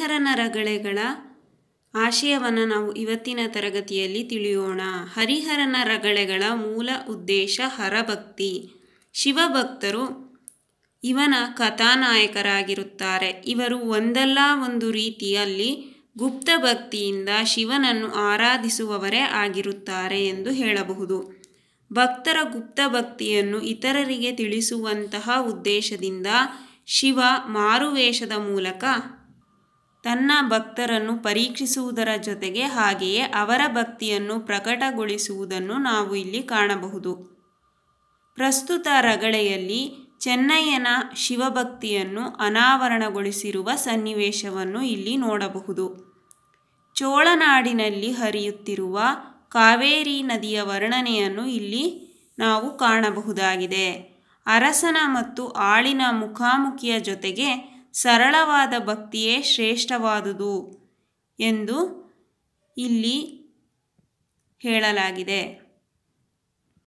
ಹರಿಹರನ ರಗಳೆಗಳ ಆಶಯವನ್ನು ನಾವು ಇವತ್ತಿನ ತರಗತಿಯಲ್ಲಿ ತಿಳಿಯೋಣ ಹರಿಹರನ ರಗಳೆಗಳ ಮೂಲ ಉದ್ದೇಶ ಹರಭಕ್ತಿ ಶಿವಭಕ್ತರು ಇವನ ಕಥಾನಾಯಕರಾಗಿರುತ್ತಾರೆ ಇವರು ಒಂದಲ್ಲ ಒಂದು ರೀತಿಯಲ್ಲಿ ಗುಪ್ತ ಭಕ್ತಿಯಿಂದ ಶಿವನನ್ನು ಆರಾಧಿಸುವವರೇ ಆಗಿರುತ್ತಾರೆ ಎಂದು ಹೇಳಬಹುದು ಭಕ್ತರ ಗುಪ್ತ ಭಕ್ತಿಯನ್ನು ಇತರರಿಗೆ ತಿಳಿಸುವಂತಹ ಉದ್ದೇಶದಿಂದ ಶಿವ ಮಾರುವೇಷದ ಮೂಲಕ ತನ್ನ ಭಕ್ತರನ್ನು ಪರೀಕ್ಷಿಸುವುದರ ಜೊತೆಗೆ ಹಾಗೆಯೇ ಅವರ ಭಕ್ತಿಯನ್ನು ಪ್ರಕಟಗೊಳಿಸುವುದನ್ನು ನಾವು ಇಲ್ಲಿ ಕಾಣಬಹುದು ಪ್ರಸ್ತುತ ರಗಳೆಯಲ್ಲಿ ಚೆನ್ನಯ್ಯನ ಶಿವಭಕ್ತಿಯನ್ನು ಅನಾವರಣಗೊಳಿಸಿರುವ ಸನ್ನಿವೇಶವನ್ನು ಇಲ್ಲಿ ನೋಡಬಹುದು ಚೋಳನಾಡಿನಲ್ಲಿ ಹರಿಯುತ್ತಿರುವ ಕಾವೇರಿ ನದಿಯ ವರ್ಣನೆಯನ್ನು ಇಲ್ಲಿ ನಾವು ಕಾಣಬಹುದಾಗಿದೆ ಅರಸನ ಮತ್ತು ಆಳಿನ ಮುಖಾಮುಖಿಯ ಜೊತೆಗೆ ಸರಳವಾದ ಭಕ್ತಿಯೇ ಶ್ರೇಷ್ಠವಾದುದು ಎಂದು ಇಲ್ಲಿ ಹೇಳಲಾಗಿದೆ